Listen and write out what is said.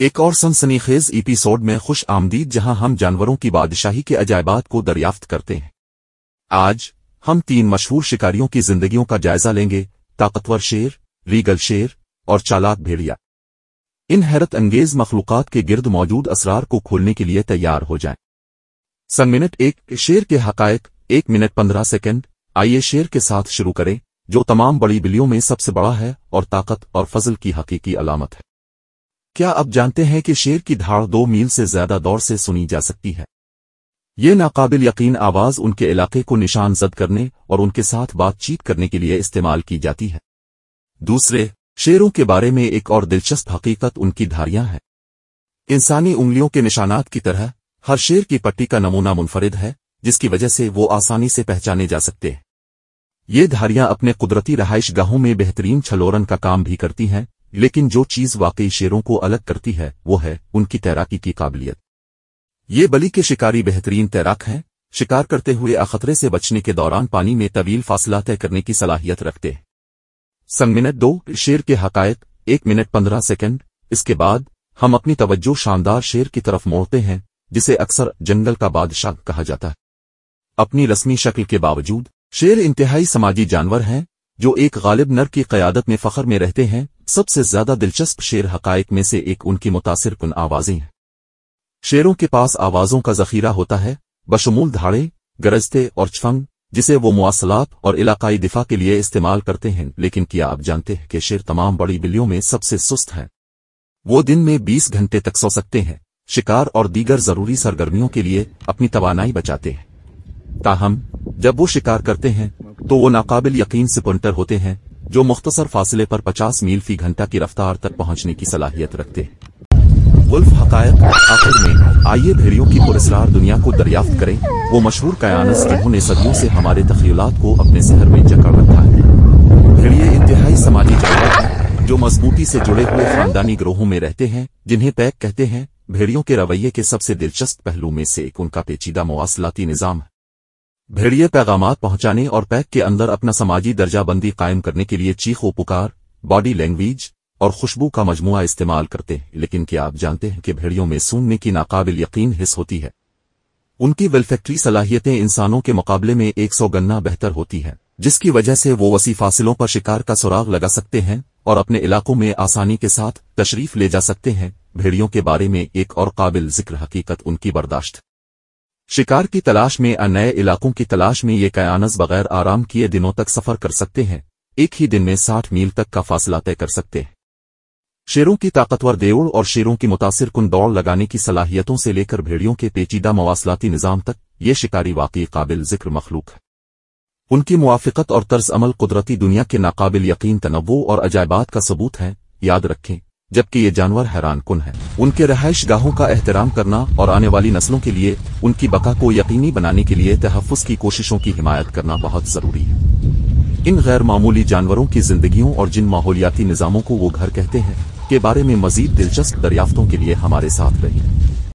एक और सनसनीखेज एपिसोड में खुश आमदीद जहां हम जानवरों की बादशाही के अजायबात को दरियाफ्त करते हैं आज हम तीन मशहूर शिकारियों की जिंदगियों का जायजा लेंगे ताकतवर शेर रीगल शेर और चालाक भेड़िया इन हैरत अंगेज मखलूकत के गिर्द मौजूद असरार को खोलने के लिए तैयार हो जाएं। सन मिनट एक शेर के हकायक एक मिनट पंद्रह सेकेंड आइए शेर के साथ शुरू करें जो तमाम बड़ी बिलियों में सबसे बड़ा है और ताकत और फजल की हकीकी अलामत है क्या आप जानते हैं कि शेर की धाड़ दो मील से ज्यादा दौर से सुनी जा सकती है ये नाकाबिल यकीन आवाज उनके इलाके को निशान जद करने और उनके साथ बातचीत करने के लिए इस्तेमाल की जाती है दूसरे शेरों के बारे में एक और दिलचस्प हकीकत उनकी धारियां हैं इंसानी उंगलियों के निशानात की तरह हर शेर की पट्टी का नमूना मुनफरिद है जिसकी वजह से वो आसानी से पहचाने जा सकते हैं ये धारियां अपने कुदरती रहायश गाहों में बेहतरीन छलोरन का काम भी करती हैं लेकिन जो चीज वाकई शेरों को अलग करती है वो है उनकी तैराकी की काबिलियत ये बली के शिकारी बेहतरीन तैराक हैं शिकार करते हुए अखतरे से बचने के दौरान पानी में तवील फासला तय करने की सलाहियत रखते हैं मिनट दो शेर के हकायक एक मिनट पंद्रह सेकंड इसके बाद हम अपनी तवज्जो शानदार शेर की तरफ मोड़ते हैं जिसे अक्सर जंगल का बादशाह कहा जाता है अपनी रस्मी शक्ल के बावजूद शेर इंतहाई समाजी जानवर हैं जो एक गालिब नर की क्यादत में फ़खर में रहते हैं सबसे ज्यादा दिलचस्प शेर हकायक में से एक उनकी मुतासर कन आवाज़ें हैं शेरों के पास आवाज़ों का जखीरा होता है बशमूल धाड़े गरजते और छफंग जिसे वो मुआसलात और इलाकाई दिफा के लिए इस्तेमाल करते हैं लेकिन क्या आप जानते हैं कि शेर तमाम बड़ी बिल्लियों में सबसे सुस्त हैं वो दिन में 20 घंटे तक सो सकते हैं शिकार और दीगर जरूरी सरगर्मियों के लिए अपनी तोानाई बचाते हैं ताहम जब वो शिकार करते हैं तो वो नाकाबिल यकीन सिपंटर होते हैं जो मुख्तसर फासले पर 50 मील फी घंटा की रफ्तार तक पहुंचने की सलाहियत रखते हैं गुल्फ हकायक आखिर में आइए भेड़ियों की पुरस्कार दुनिया को दरियाफ्त करें वो मशहूर कयानस जिन्होंने सदियों से हमारे तखीलात को अपने जहर में जकड़ रखा है भेड़िए इंतहाई समाजी जानवर हैं जो मजबूती से जुड़े हुए खानदानी ग्रोहों में रहते हैं जिन्हें पैक कहते हैं भेड़ियों के रवैये के सबसे दिलचस्प पहलू में से एक उनका पेचीदा मवासलाती निज़ाम है भेड़िए पैगाम पहुंचाने और पैक के अंदर अपना समाजी दर्जाबंदी कायम करने के लिए चीखो पुकार बॉडी लैंग्वेज और खुशबू का मजमु इस्तेमाल करते हैं लेकिन क्या आप जानते हैं कि भेड़ियों में सूंघने की नाकाबिल यकीन हिस्स होती है उनकी वेलफैक्ट्री सलाहियतें इंसानों के मुकाबले में एक सौ गन्ना बेहतर होती है जिसकी वजह से वो वसी फासिलों पर शिकार का सुराग लगा सकते हैं और अपने इलाकों में आसानी के साथ तशरीफ ले जा सकते हैं भेड़ियों के बारे में एक और काबिल जिक्र हकीकत उनकी बर्दाश्त शिकार की तलाश में या नए इलाकों की तलाश में ये कयानस बगैर आराम किए दिनों तक सफर कर सकते हैं एक ही दिन में साठ मील तक का फासला तय कर सकते हैं शेरों की ताकतवर देवड़ और शेरों की मुतासर कुन दौड़ लगाने की सलाहियतों से लेकर भेड़ियों के पेचीदा मवासलाती निज़ाम तक ये शिकारी वाकई काबिल जिक्र मखलूक है उनकी मुआफ़त और तर्ज अमल कुदरती दुनिया के नाकबिल यकीन तनवो और अजायबात का सबूत है याद रखें जबकि ये जानवर हैरान कुन है उनके रहायश गाहों का एहतराम करना और आने वाली नस्लों के लिए उनकी बका को यकीनी बनाने के लिए तहफ़ की कोशिशों की हिमायत करना बहुत ज़रूरी है इन गैर मामूली जानवरों की जिंदगियों और जिन माहौलियाती निज़ामों को वो घर कहते हैं के बारे में मजीद दिलचस्प दरियाफ्तों के लिए हमारे साथ रहें